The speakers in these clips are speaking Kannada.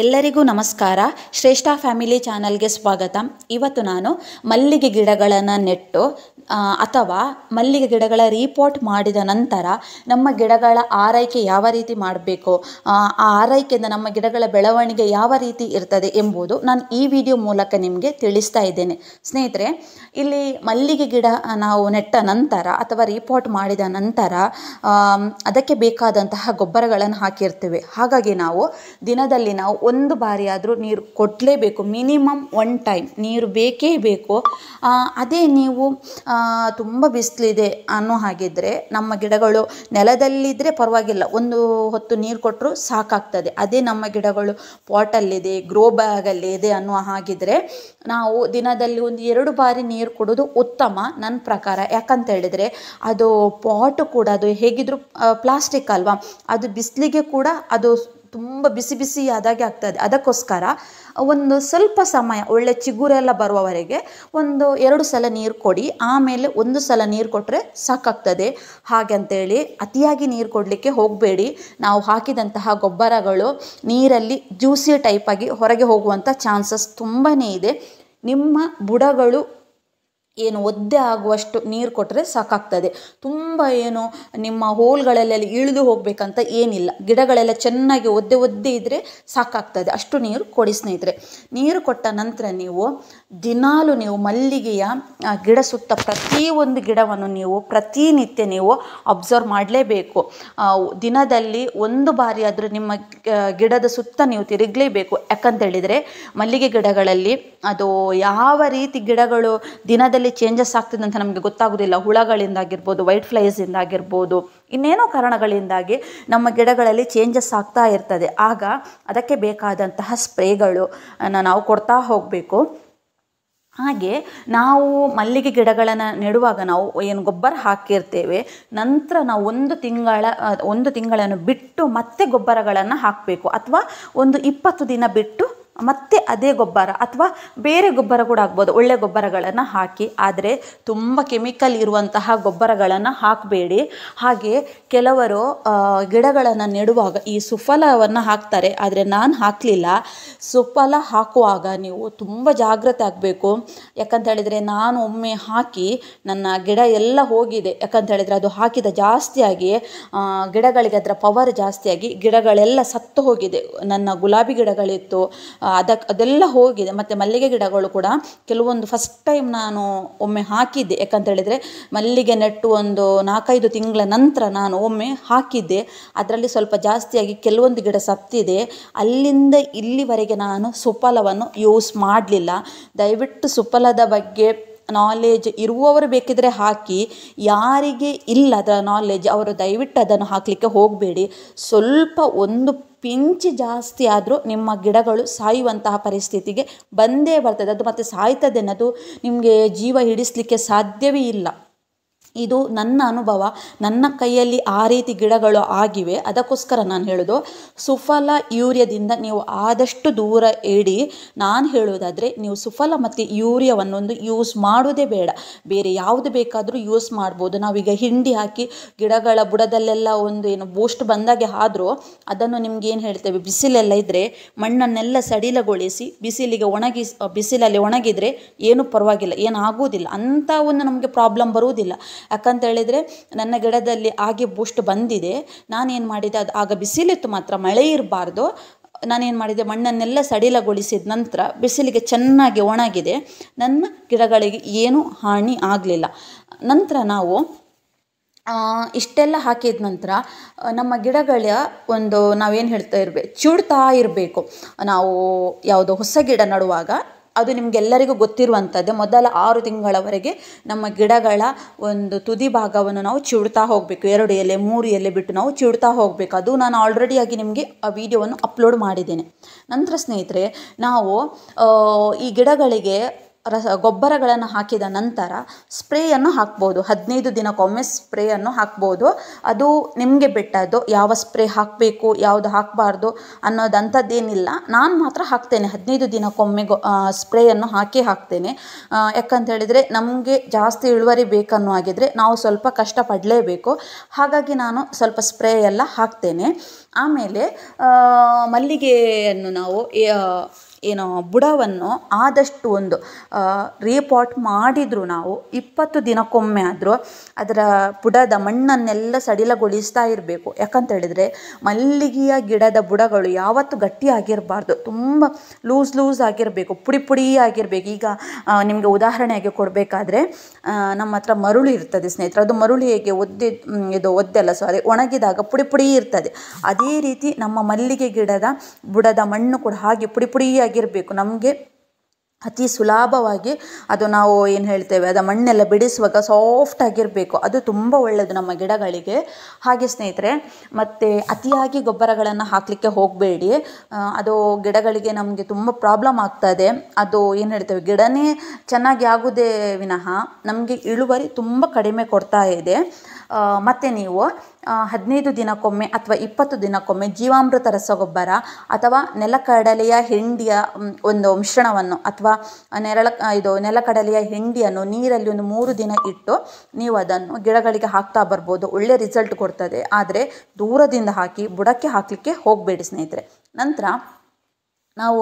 ಎಲ್ಲರಿಗೂ ನಮಸ್ಕಾರ ಶ್ರೇಷ್ಠ ಫ್ಯಾಮಿಲಿ ಚಾನಲ್ಗೆ ಸ್ವಾಗತ ಇವತ್ತು ನಾನು ಮಲ್ಲಿಗೆ ಗಿಡಗಳನ್ನು ನೆಟ್ಟು ಅಥವಾ ಮಲ್ಲಿಗೆ ಗಿಡಗಳ ರೀಪೋರ್ಟ್ ಮಾಡಿದ ನಂತರ ನಮ್ಮ ಗಿಡಗಳ ಆರೈಕೆ ಯಾವ ರೀತಿ ಮಾಡಬೇಕು ಆ ಆರೈಕೆಯಿಂದ ನಮ್ಮ ಗಿಡಗಳ ಬೆಳವಣಿಗೆ ಯಾವ ರೀತಿ ಇರ್ತದೆ ಎಂಬುದು ನಾನು ಈ ವಿಡಿಯೋ ಮೂಲಕ ನಿಮಗೆ ತಿಳಿಸ್ತಾ ಇದ್ದೇನೆ ಸ್ನೇಹಿತರೆ ಇಲ್ಲಿ ಮಲ್ಲಿಗೆ ಗಿಡ ನಾವು ನೆಟ್ಟ ನಂತರ ಅಥವಾ ರೀಪೋರ್ಟ್ ಮಾಡಿದ ನಂತರ ಅದಕ್ಕೆ ಬೇಕಾದಂತಹ ಗೊಬ್ಬರಗಳನ್ನು ಹಾಕಿರ್ತೇವೆ ಹಾಗಾಗಿ ನಾವು ದಿನದಲ್ಲಿ ನಾವು ಒಂದು ಬಾರಿಯಾದರೂ ನೀರು ಕೊಡಲೇಬೇಕು ಮಿನಿಮಮ್ ಒನ್ ಟೈಮ್ ನೀರು ಬೇಕೇ ಬೇಕು ಅದೇ ನೀವು ತುಂಬ ಬಿಸಿಲಿದೆ ಅನ್ನೋ ಹಾಗಿದ್ದರೆ ನಮ್ಮ ಗಿಡಗಳು ನೆಲದಲ್ಲಿದ್ದರೆ ಪರವಾಗಿಲ್ಲ ಒಂದು ಹೊತ್ತು ನೀರು ಕೊಟ್ಟರು ಸಾಕಾಗ್ತದೆ ಅದೇ ನಮ್ಮ ಗಿಡಗಳು ಪಾಟಲ್ಲಿದೆ ಗ್ರೋ ಬ್ಯಾಗಲ್ಲಿ ಇದೆ ಅನ್ನೋ ಹಾಗಿದ್ದರೆ ನಾವು ದಿನದಲ್ಲಿ ಒಂದು ಎರಡು ಬಾರಿ ನೀರು ಕೊಡೋದು ಉತ್ತಮ ನನ್ನ ಪ್ರಕಾರ ಯಾಕಂತ ಹೇಳಿದರೆ ಅದು ಪಾಟು ಕೂಡ ಅದು ಹೇಗಿದ್ರು ಪ್ಲಾಸ್ಟಿಕ್ ಅಲ್ವಾ ಅದು ಬಿಸಿಲಿಗೆ ಕೂಡ ಅದು ತುಂಬ ಬಿಸಿ ಬಿಸಿ ಆದಾಗೆ ಆಗ್ತದೆ ಅದಕ್ಕೋಸ್ಕರ ಒಂದು ಸ್ವಲ್ಪ ಸಮಯ ಒಳ್ಳೆ ಚಿಗುರೆಲ್ಲ ಬರುವವರೆಗೆ ಒಂದು ಎರಡು ಸಲ ನೀರು ಕೊಡಿ ಆಮೇಲೆ ಒಂದು ಸಲ ನೀರು ಕೊಟ್ಟರೆ ಸಾಕಾಗ್ತದೆ ಹಾಗೆ ಅಂತೇಳಿ ಅತಿಯಾಗಿ ನೀರು ಕೊಡಲಿಕ್ಕೆ ಹೋಗಬೇಡಿ ನಾವು ಹಾಕಿದಂತಹ ಗೊಬ್ಬರಗಳು ನೀರಲ್ಲಿ ಜ್ಯೂಸಿ ಟೈಪಾಗಿ ಹೊರಗೆ ಹೋಗುವಂಥ ಚಾನ್ಸಸ್ ತುಂಬಾ ಇದೆ ನಿಮ್ಮ ಬುಡಗಳು ಏನು ಒದ್ದೆ ಆಗುವಷ್ಟು ನೀರು ಕೊಟ್ಟರೆ ಸಾಕಾಗ್ತದೆ ತುಂಬ ಏನು ನಿಮ್ಮ ಹೋಲ್ಗಳಲ್ಲೆಲ್ಲ ಇಳಿದು ಹೋಗಬೇಕಂತ ಏನಿಲ್ಲ ಗಿಡಗಳೆಲ್ಲ ಚೆನ್ನಾಗಿ ಒದ್ದೆ ಒದ್ದೆ ಇದ್ದರೆ ಸಾಕಾಗ್ತದೆ ಅಷ್ಟು ನೀರು ಕೊಡಿ ಸ್ನೇಹಿತರೆ ನೀರು ಕೊಟ್ಟ ನಂತರ ನೀವು ದಿನಾಲು ನೀವು ಮಲ್ಲಿಗೆಯ ಗಿಡ ಸುತ್ತ ಪ್ರತಿಯೊಂದು ಗಿಡವನ್ನು ನೀವು ಪ್ರತಿನಿತ್ಯ ನೀವು ಅಬ್ಸರ್ವ್ ಮಾಡಲೇಬೇಕು ದಿನದಲ್ಲಿ ಒಂದು ಬಾರಿ ಆದರೂ ನಿಮ್ಮ ಗಿಡದ ಸುತ್ತ ನೀವು ತಿರುಗಲೇಬೇಕು ಯಾಕಂತೇಳಿದರೆ ಮಲ್ಲಿಗೆ ಗಿಡಗಳಲ್ಲಿ ಅದು ಯಾವ ರೀತಿ ಗಿಡಗಳು ದಿನದಲ್ಲಿ ಬಾಡಿಯಲ್ಲಿ ಚೇಂಜಸ್ ಅಂತ ನಮಗೆ ಗೊತ್ತಾಗೋದಿಲ್ಲ ಹುಳಗಳಿಂದಾಗಿರ್ಬೋದು ವೈಟ್ ಫ್ಲೈಸಿಂದಾಗಿರ್ಬೋದು ಆಗಿರ್ಬೋದು ಇನ್ನೇನೋ ಕಾರಣಗಳಿಂದಾಗಿ ನಮ್ಮ ಗಿಡಗಳಲ್ಲಿ ಚೇಂಜಸ್ ಆಗ್ತಾ ಇರ್ತದೆ ಆಗ ಅದಕ್ಕೆ ಬೇಕಾದಂತಹ ಸ್ಪ್ರೇಗಳು ನಾವು ಕೊಡ್ತಾ ಹೋಗಬೇಕು ಹಾಗೆ ನಾವು ಮಲ್ಲಿಗೆ ಗಿಡಗಳನ್ನು ನೆಡುವಾಗ ನಾವು ಏನು ಗೊಬ್ಬರ ಹಾಕಿರ್ತೇವೆ ನಂತರ ನಾವು ಒಂದು ತಿಂಗಳ ಒಂದು ತಿಂಗಳನ್ನು ಬಿಟ್ಟು ಮತ್ತೆ ಗೊಬ್ಬರಗಳನ್ನು ಹಾಕಬೇಕು ಅಥವಾ ಒಂದು ಇಪ್ಪತ್ತು ದಿನ ಬಿಟ್ಟು ಮತ್ತೆ ಅದೇ ಗೊಬ್ಬರ ಅಥವಾ ಬೇರೆ ಗೊಬ್ಬರ ಕೂಡ ಆಗ್ಬೋದು ಒಳ್ಳೆಯ ಗೊಬ್ಬರಗಳನ್ನು ಹಾಕಿ ಆದರೆ ತುಂಬ ಕೆಮಿಕಲ್ ಇರುವಂತಹ ಗೊಬ್ಬರಗಳನ್ನು ಹಾಕಬೇಡಿ ಹಾಗೆ ಕೆಲವರು ಗಿಡಗಳನ್ನು ನೆಡುವಾಗ ಈ ಸುಫಲವನ್ನು ಹಾಕ್ತಾರೆ ಆದರೆ ನಾನು ಹಾಕಲಿಲ್ಲ ಸುಫಲ ಹಾಕುವಾಗ ನೀವು ತುಂಬ ಜಾಗ್ರತೆ ಆಗಬೇಕು ಯಾಕಂತ ನಾನು ಒಮ್ಮೆ ಹಾಕಿ ನನ್ನ ಗಿಡ ಎಲ್ಲ ಹೋಗಿದೆ ಯಾಕಂತ ಅದು ಹಾಕಿದ ಜಾಸ್ತಿಯಾಗಿ ಗಿಡಗಳಿಗೆ ಅದರ ಪವರ್ ಜಾಸ್ತಿಯಾಗಿ ಗಿಡಗಳೆಲ್ಲ ಸತ್ತು ಹೋಗಿದೆ ನನ್ನ ಗುಲಾಬಿ ಗಿಡಗಳಿತ್ತು ಅದಕ್ಕೆ ಅದೆಲ್ಲ ಹೋಗಿದೆ ಮತ್ತು ಮಲ್ಲಿಗೆ ಗಿಡಗಳು ಕೂಡ ಕೆಲವೊಂದು ಫಸ್ಟ್ ಟೈಮ್ ನಾನು ಒಮ್ಮೆ ಹಾಕಿದ್ದೆ ಹೇಳಿದರೆ ಮಲ್ಲಿಗೆ ನೆಟ್ಟು ಒಂದು ನಾಲ್ಕೈದು ತಿಂಗಳ ನಂತರ ನಾನು ಒಮ್ಮೆ ಹಾಕಿದ್ದೆ ಅದರಲ್ಲಿ ಸ್ವಲ್ಪ ಜಾಸ್ತಿಯಾಗಿ ಕೆಲವೊಂದು ಗಿಡ ಸತ್ತಿದೆ ಅಲ್ಲಿಂದ ಇಲ್ಲಿವರೆಗೆ ನಾನು ಸುಫಲವನ್ನು ಯೂಸ್ ಮಾಡಲಿಲ್ಲ ದಯವಿಟ್ಟು ಸುಫಲದ ಬಗ್ಗೆ ನಾಲೆಜ್ ಇರುವವರು ಬೇಕಿದ್ರೆ ಹಾಕಿ ಯಾರಿಗೆ ಇಲ್ಲ ಅದರ ನಾಲೆಜ್ ಅವರು ದಯವಿಟ್ಟು ಅದನ್ನು ಹಾಕಲಿಕ್ಕೆ ಹೋಗಬೇಡಿ ಸ್ವಲ್ಪ ಒಂದು ಪಿಂಚಿ ಜಾಸ್ತಿ ಆದರೂ ನಿಮ್ಮ ಗಿಡಗಳು ಸಾಯುವಂತಹ ಪರಿಸ್ಥಿತಿಗೆ ಬಂದೇ ಬರ್ತದೆ ಅದು ಮತ್ತೆ ಸಾಯ್ತದೆ ಅನ್ನೋದು ನಿಮಗೆ ಜೀವ ಹಿಡಿಸಲಿಕ್ಕೆ ಸಾಧ್ಯವೇ ಇಲ್ಲ ಇದು ನನ್ನ ಅನುಭವ ನನ್ನ ಕೈಯಲ್ಲಿ ಆ ರೀತಿ ಗಿಡಗಳು ಆಗಿವೆ ಅದಕ್ಕೋಸ್ಕರ ನಾನು ಹೇಳೋದು ಸುಫಲ ಯೂರಿಯಾದಿಂದ ನೀವು ಆದಷ್ಟು ದೂರ ಇಡಿ ನಾನು ಹೇಳೋದಾದರೆ ನೀವು ಸುಫಲ ಮತ್ತು ಯೂರಿಯಾವನ್ನೊಂದು ಯೂಸ್ ಮಾಡೋದೇ ಬೇಡ ಬೇರೆ ಯಾವುದು ಬೇಕಾದರೂ ಯೂಸ್ ಮಾಡ್ಬೋದು ನಾವೀಗ ಹಿಂಡಿ ಹಾಕಿ ಗಿಡಗಳ ಬುಡದಲ್ಲೆಲ್ಲ ಒಂದು ಏನು ಬೂಸ್ಟ್ ಬಂದಾಗೆ ಆದರೂ ಅದನ್ನು ನಿಮ್ಗೆ ಏನು ಹೇಳ್ತೇವೆ ಬಿಸಿಲೆಲ್ಲ ಇದ್ದರೆ ಮಣ್ಣನ್ನೆಲ್ಲ ಸಡಿಲಗೊಳಿಸಿ ಬಿಸಿಲಿಗೆ ಒಣಗಿಸ್ ಬಿಸಿಲಲ್ಲಿ ಒಣಗಿದರೆ ಏನೂ ಪರವಾಗಿಲ್ಲ ಏನಾಗೋದಿಲ್ಲ ಅಂಥ ಒಂದು ನಮಗೆ ಪ್ರಾಬ್ಲಮ್ ಬರುವುದಿಲ್ಲ ಯಾಕಂತೇಳಿದರೆ ನನ್ನ ಗಿಡದಲ್ಲಿ ಆಗಿ ಬೂಸ್ಟ್ ಬಂದಿದೆ ನಾನೇನು ಮಾಡಿದೆ ಅದು ಆಗ ಬಿಸಿಲಿತ್ತು ಮಾತ್ರ ಮಳೆ ಇರಬಾರ್ದು ನಾನೇನು ಮಾಡಿದೆ ಮಣ್ಣನ್ನೆಲ್ಲ ಸಡಿಲಗೊಳಿಸಿದ ನಂತರ ಬಿಸಿಲಿಗೆ ಚೆನ್ನಾಗಿ ಒಣಗಿದೆ ನನ್ನ ಗಿಡಗಳಿಗೆ ಏನೂ ಹಾನಿ ಆಗಲಿಲ್ಲ ನಂತರ ನಾವು ಇಷ್ಟೆಲ್ಲ ಹಾಕಿದ ನಂತರ ನಮ್ಮ ಗಿಡಗಳ ಒಂದು ನಾವೇನು ಹೇಳ್ತಾ ಇರ್ಬೇಕು ಚೂಡ್ತಾ ಇರಬೇಕು ನಾವು ಯಾವುದೋ ಹೊಸ ಗಿಡ ನಡುವಾಗ ಅದು ನಿಮಗೆಲ್ಲರಿಗೂ ಗೊತ್ತಿರುವಂಥದ್ದೇ ಮೊದಲ ಆರು ತಿಂಗಳವರೆಗೆ ನಮ್ಮ ಗಿಡಗಳ ಒಂದು ತುದಿ ಭಾಗವನ್ನು ನಾವು ಚಿಡ್ತಾ ಹೋಗಬೇಕು ಎರಡು ಎಲೆ ಮೂರು ಎಲೆ ಬಿಟ್ಟು ನಾವು ಚಿಡ್ತಾ ಹೋಗಬೇಕು ಅದು ನಾನು ಆಲ್ರೆಡಿಯಾಗಿ ನಿಮಗೆ ಆ ವಿಡಿಯೋವನ್ನು ಅಪ್ಲೋಡ್ ಮಾಡಿದ್ದೇನೆ ನಂತರ ಸ್ನೇಹಿತರೆ ನಾವು ಈ ಗಿಡಗಳಿಗೆ ರಸ ಗೊಬ್ಬರಗಳನ್ನು ಹಾಕಿದ ನಂತರ ಸ್ಪ್ರೇಯನ್ನು ಹಾಕ್ಬೋದು ಹದಿನೈದು ದಿನಕ್ಕೊಮ್ಮೆ ಸ್ಪ್ರೇಯನ್ನು ಹಾಕ್ಬೋದು ಅದು ನಿಮಗೆ ಬಿಟ್ಟದ್ದು ಯಾವ ಸ್ಪ್ರೇ ಹಾಕಬೇಕು ಯಾವುದು ಹಾಕಬಾರ್ದು ಅನ್ನೋದಂಥದ್ದೇನಿಲ್ಲ ನಾನು ಮಾತ್ರ ಹಾಕ್ತೇನೆ ಹದಿನೈದು ದಿನಕ್ಕೊಮ್ಮೆ ಗೊ ಸ್ಪ್ರೇಯನ್ನು ಹಾಕಿ ಹಾಕ್ತೇನೆ ಯಾಕಂತ ಹೇಳಿದರೆ ನಮಗೆ ಜಾಸ್ತಿ ಇಳುವರಿ ಬೇಕನ್ನೋ ಆಗಿದ್ರೆ ನಾವು ಸ್ವಲ್ಪ ಕಷ್ಟಪಡಲೇಬೇಕು ಹಾಗಾಗಿ ನಾನು ಸ್ವಲ್ಪ ಸ್ಪ್ರೇ ಎಲ್ಲ ಹಾಕ್ತೇನೆ ಆಮೇಲೆ ಮಲ್ಲಿಗೆಯನ್ನು ನಾವು ಏನು ಬುಡವನ್ನು ಆದಷ್ಟು ಒಂದು ರೀಪಾಟ್ ಮಾಡಿದರೂ ನಾವು ಇಪ್ಪತ್ತು ದಿನಕ್ಕೊಮ್ಮೆ ಆದರೂ ಅದರ ಬುಡದ ಮಣ್ಣನ್ನೆಲ್ಲ ಸಡಿಲಗೊಳಿಸ್ತಾ ಇರಬೇಕು ಯಾಕಂತ ಹೇಳಿದರೆ ಮಲ್ಲಿಗೆಯ ಗಿಡದ ಬುಡಗಳು ಯಾವತ್ತೂ ಗಟ್ಟಿಯಾಗಿರಬಾರ್ದು ತುಂಬ ಲೂಸ್ ಲೂಸ್ ಆಗಿರಬೇಕು ಪುಡಿ ಪುಡಿ ಆಗಿರಬೇಕು ಈಗ ನಿಮಗೆ ಉದಾಹರಣೆಗೆ ಕೊಡಬೇಕಾದ್ರೆ ನಮ್ಮ ಹತ್ರ ಮರುಳಿ ಇರ್ತದೆ ಸ್ನೇಹಿತರೆ ಅದು ಮರುಳಿ ಹೇಗೆ ಒದ್ದೆ ಇದು ಒದ್ದೆಲ್ಲ ಸಾರಿ ಒಣಗಿದಾಗ ಪುಡಿ ಪುಡಿ ಇರ್ತದೆ ಅದೇ ರೀತಿ ನಮ್ಮ ಮಲ್ಲಿಗೆ ಗಿಡದ ಬುಡದ ಮಣ್ಣು ಕೂಡ ಹಾಗೆ ಪುಡಿ ಪುಡಿಯಾಗಿ ಇರಬೇಕು ನಮಗೆ ಅತಿ ಸುಲಭವಾಗಿ ಅದು ನಾವು ಏನು ಹೇಳ್ತೇವೆ ಅದು ಮಣ್ಣೆಲ್ಲ ಬಿಡಿಸುವಾಗ ಸಾಫ್ಟ್ ಆಗಿರಬೇಕು ಅದು ತುಂಬ ಒಳ್ಳೆಯದು ನಮ್ಮ ಗಿಡಗಳಿಗೆ ಹಾಗೆ ಸ್ನೇಹಿತರೆ ಮತ್ತು ಅತಿಯಾಗಿ ಗೊಬ್ಬರಗಳನ್ನು ಹಾಕಲಿಕ್ಕೆ ಹೋಗಬೇಡಿ ಅದು ಗಿಡಗಳಿಗೆ ನಮಗೆ ತುಂಬ ಪ್ರಾಬ್ಲಮ್ ಆಗ್ತದೆ ಅದು ಏನು ಹೇಳ್ತೇವೆ ಗಿಡನೇ ಚೆನ್ನಾಗಿ ಆಗುವುದೇ ವಿನಃ ನಮಗೆ ಇಳುವರಿ ತುಂಬ ಕಡಿಮೆ ಕೊಡ್ತಾ ಇದೆ ಮತ್ತು ನೀವು ಹದಿನೈದು ದಿನಕ್ಕೊಮ್ಮೆ ಅಥವಾ ಇಪ್ಪತ್ತು ದಿನಕ್ಕೊಮ್ಮೆ ಜೀವಾಮೃತ ರಸಗೊಬ್ಬರ ಅಥವಾ ನೆಲಕಡಲೆಯ ಹಿಂಡಿಯ ಒಂದು ಮಿಶ್ರಣವನ್ನು ಅಥವಾ ನೆರಳ ಇದು ನೆಲಕಡಲೆಯ ಹಿಂಡಿಯನ್ನು ನೀರಲ್ಲಿ ಒಂದು ಮೂರು ದಿನ ಇಟ್ಟು ನೀವು ಅದನ್ನು ಗಿಡಗಳಿಗೆ ಹಾಕ್ತಾ ಬರ್ಬೋದು ಒಳ್ಳೆಯ ರಿಸಲ್ಟ್ ಕೊಡ್ತದೆ ಆದರೆ ದೂರದಿಂದ ಹಾಕಿ ಬುಡಕ್ಕೆ ಹಾಕಲಿಕ್ಕೆ ಹೋಗಬೇಡಿ ಸ್ನೇಹಿತರೆ ನಂತರ ನಾವು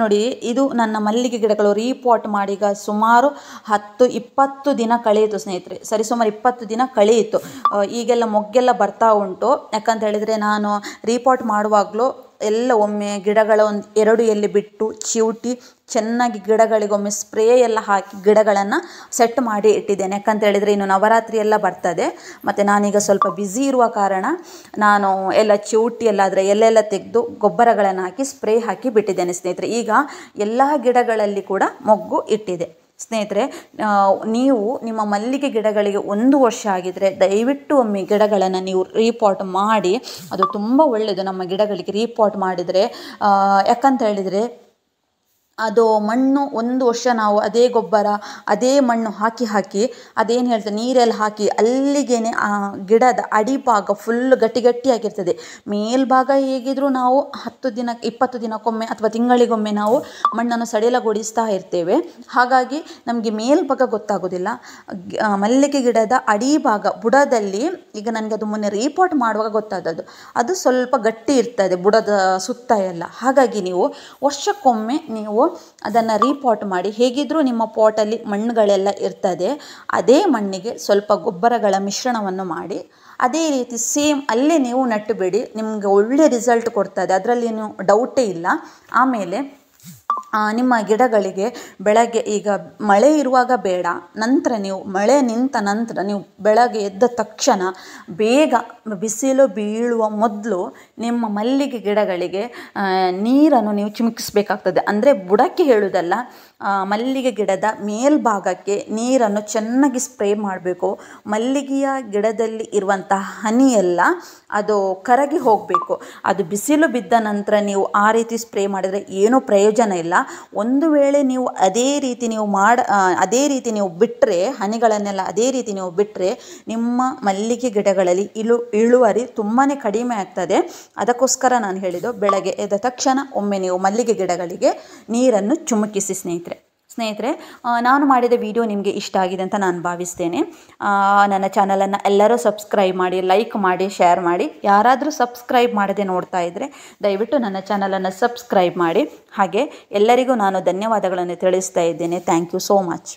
ನೋಡಿ ಇದು ನನ್ನ ಮಲ್ಲಿಗೆ ಗಿಡಗಳು ರೀಪಾಟ್ ಮಾಡಿ ಈಗ ಸುಮಾರು ಹತ್ತು ಇಪ್ಪತ್ತು ದಿನ ಕಳೆಯಿತು ಸ್ನೇಹಿತರೆ ಸರಿ ಸುಮಾರು ಇಪ್ಪತ್ತು ದಿನ ಕಳೆಯಿತು ಈಗೆಲ್ಲ ಮೊಗ್ಗೆಲ್ಲ ಬರ್ತಾ ಉಂಟು ಯಾಕಂತ ಹೇಳಿದರೆ ನಾನು ರೀಪಾಟ್ ಮಾಡುವಾಗಲೂ ಎಲ್ಲ ಒಮ್ಮೆ ಗಿಡಗಳ ಒಂದು ಎರಡು ಎಲ್ಲಿ ಬಿಟ್ಟು ಚಿವುಟಿ ಚೆನ್ನಾಗಿ ಗಿಡಗಳಿಗೊಮ್ಮೆ ಸ್ಪ್ರೇ ಎಲ್ಲ ಹಾಕಿ ಗಿಡಗಳನ್ನು ಸೆಟ್ ಮಾಡಿ ಇಟ್ಟಿದ್ದೇನೆ ಹೇಳಿದರೆ ಇನ್ನು ನವರಾತ್ರಿ ಎಲ್ಲ ಬರ್ತದೆ ಮತ್ತು ನಾನೀಗ ಸ್ವಲ್ಪ ಬ್ಯುಸಿ ಇರುವ ಕಾರಣ ನಾನು ಎಲ್ಲ ಚಿವುಟಿ ಎಲ್ಲ ಎಲ್ಲೆಲ್ಲ ಎಲೆಲ್ಲ ತೆಗೆದು ಗೊಬ್ಬರಗಳನ್ನು ಹಾಕಿ ಸ್ಪ್ರೇ ಹಾಕಿ ಬಿಟ್ಟಿದ್ದೇನೆ ಸ್ನೇಹಿತರೆ ಈಗ ಎಲ್ಲ ಗಿಡಗಳಲ್ಲಿ ಕೂಡ ಮೊಗ್ಗು ಇಟ್ಟಿದೆ ಸ್ನೇಹಿತರೆ ನೀವು ನಿಮ್ಮ ಮಲ್ಲಿಗೆ ಗಿಡಗಳಿಗೆ ಒಂದು ವರ್ಷ ಆಗಿದ್ದರೆ ದಯವಿಟ್ಟು ಒಮ್ಮೆ ಗಿಡಗಳನ್ನು ನೀವು ರೀಪಾಟ್ ಮಾಡಿ ಅದು ತುಂಬ ಒಳ್ಳೆಯದು ನಮ್ಮ ಗಿಡಗಳಿಗೆ ರೀಪಾಟ್ ಮಾಡಿದರೆ ಯಾಕಂತ ಹೇಳಿದರೆ ಅದು ಮಣ್ಣು ಒಂದು ವರ್ಷ ನಾವು ಅದೇ ಗೊಬ್ಬರ ಅದೇ ಮಣ್ಣು ಹಾಕಿ ಹಾಕಿ ಅದೇನು ಹೇಳ್ತಾರೆ ನೀರೆಲ್ಲ ಹಾಕಿ ಅಲ್ಲಿಗೇನೆ ಆ ಗಿಡದ ಅಡಿಭಾಗ ಫುಲ್ ಗಟ್ಟಿ ಗಟ್ಟಿಯಾಗಿರ್ತದೆ ಮೇಲ್ಭಾಗ ಹೇಗಿದ್ದರೂ ನಾವು ಹತ್ತು ದಿನ ಇಪ್ಪತ್ತು ದಿನಕ್ಕೊಮ್ಮೆ ಅಥವಾ ತಿಂಗಳಿಗೊಮ್ಮೆ ನಾವು ಮಣ್ಣನ್ನು ಸಡಿಲಗೊಳಿಸ್ತಾ ಇರ್ತೇವೆ ಹಾಗಾಗಿ ನಮಗೆ ಮೇಲ್ಭಾಗ ಗೊತ್ತಾಗೋದಿಲ್ಲ ಮಲ್ಲಿಗೆ ಗಿಡದ ಅಡಿಭಾಗ ಬುಡದಲ್ಲಿ ಈಗ ನನಗೆ ಅದು ಮೊನ್ನೆ ರೀಪೋರ್ಟ್ ಮಾಡುವಾಗ ಗೊತ್ತಾದದ್ದು ಅದು ಸ್ವಲ್ಪ ಗಟ್ಟಿ ಇರ್ತದೆ ಬುಡದ ಸುತ್ತ ಎಲ್ಲ ಹಾಗಾಗಿ ನೀವು ವರ್ಷಕ್ಕೊಮ್ಮೆ ನೀವು ಅದನ್ನು ರೀಪಾಟ್ ಮಾಡಿ ಹೇಗಿದ್ದರೂ ನಿಮ್ಮ ಪಾಟಲ್ಲಿ ಮಣ್ಣುಗಳೆಲ್ಲ ಇರ್ತದೆ ಅದೇ ಮಣ್ಣಿಗೆ ಸ್ವಲ್ಪ ಗೊಬ್ಬರಗಳ ಮಿಶ್ರಣವನ್ನು ಮಾಡಿ ಅದೇ ರೀತಿ ಸೇಮ್ ಅಲ್ಲೇ ನೀವು ನಟ್ಟು ಬಿಡಿ ನಿಮಗೆ ಒಳ್ಳೆ ರಿಸಲ್ಟ್ ಕೊಡ್ತದೆ ಅದರಲ್ಲಿ ಏನು ಡೌಟೇ ಇಲ್ಲ ಆಮೇಲೆ ನಿಮ್ಮ ಗಿಡಗಳಿಗೆ ಬೆಳಗ್ಗೆ ಈಗ ಮಳೆ ಇರುವಾಗ ಬೇಡ ನಂತರ ನೀವು ಮಳೆ ನಿಂತ ನಂತರ ನೀವು ಬೆಳಗ್ಗೆ ಎದ್ದ ತಕ್ಷಣ ಬೇಗ ಬಿಸಿಲು ಬೀಳುವ ಮೊದಲು ನಿಮ್ಮ ಮಲ್ಲಿಗೆ ಗಿಡಗಳಿಗೆ ನೀರನ್ನು ನೀವು ಚಿಮುಕಿಸಬೇಕಾಗ್ತದೆ ಅಂದರೆ ಬುಡಕ್ಕೆ ಹೇಳುವುದಲ್ಲ ಮಲ್ಲಿಗೆ ಗಿಡದ ಮೇಲ್ಭಾಗಕ್ಕೆ ನೀರನ್ನು ಚೆನ್ನಾಗಿ ಸ್ಪ್ರೇ ಮಾಡಬೇಕು ಮಲ್ಲಿಗೆಯ ಗಿಡದಲ್ಲಿ ಇರುವಂತಹ ಹನಿ ಅದು ಕರಗಿ ಹೋಗಬೇಕು ಅದು ಬಿಸಿಲು ಬಿದ್ದ ನಂತರ ನೀವು ಆ ರೀತಿ ಸ್ಪ್ರೇ ಮಾಡಿದರೆ ಏನೂ ಪ್ರಯೋಜನ ಇಲ್ಲ ಒಂದು ವೇಳೆ ನೀವು ಅದೇ ರೀತಿ ನೀವು ಮಾಡ ಅದೇ ರೀತಿ ನೀವು ಬಿಟ್ಟರೆ ಹನಿಗಳನ್ನೆಲ್ಲ ಅದೇ ರೀತಿ ನೀವು ಬಿಟ್ಟರೆ ನಿಮ್ಮ ಮಲ್ಲಿಗೆ ಗಿಡಗಳಲ್ಲಿ ಇಳು ಇಳುವರಿ ತುಂಬಾ ಕಡಿಮೆ ಆಗ್ತದೆ ಅದಕ್ಕೋಸ್ಕರ ನಾನು ಹೇಳಿದ್ದು ಬೆಳಗ್ಗೆ ಎದ್ದ ತಕ್ಷಣ ಒಮ್ಮೆ ನೀವು ಮಲ್ಲಿಗೆ ಗಿಡಗಳಿಗೆ ನೀರನ್ನು ಚುಮುಕಿಸಿ ಸ್ನೇಹಿತರೆ ಸ್ನೇಹಿತರೆ ನಾನು ಮಾಡಿದ ವಿಡಿಯೋ ನಿಮಗೆ ಇಷ್ಟ ಆಗಿದೆ ಅಂತ ನಾನು ಭಾವಿಸ್ತೇನೆ ನನ್ನ ಚಾನಲನ್ನು ಎಲ್ಲರೂ ಸಬ್ಸ್ಕ್ರೈಬ್ ಮಾಡಿ ಲೈಕ್ ಮಾಡಿ ಶೇರ್ ಮಾಡಿ ಯಾರಾದರೂ ಸಬ್ಸ್ಕ್ರೈಬ್ ಮಾಡದೆ ನೋಡ್ತಾ ಇದ್ದರೆ ದಯವಿಟ್ಟು ನನ್ನ ಚಾನಲನ್ನು ಸಬ್ಸ್ಕ್ರೈಬ್ ಮಾಡಿ ಹಾಗೆ ಎಲ್ಲರಿಗೂ ನಾನು ಧನ್ಯವಾದಗಳನ್ನು ತಿಳಿಸ್ತಾ ಇದ್ದೇನೆ ಥ್ಯಾಂಕ್ ಯು ಸೋ ಮಚ್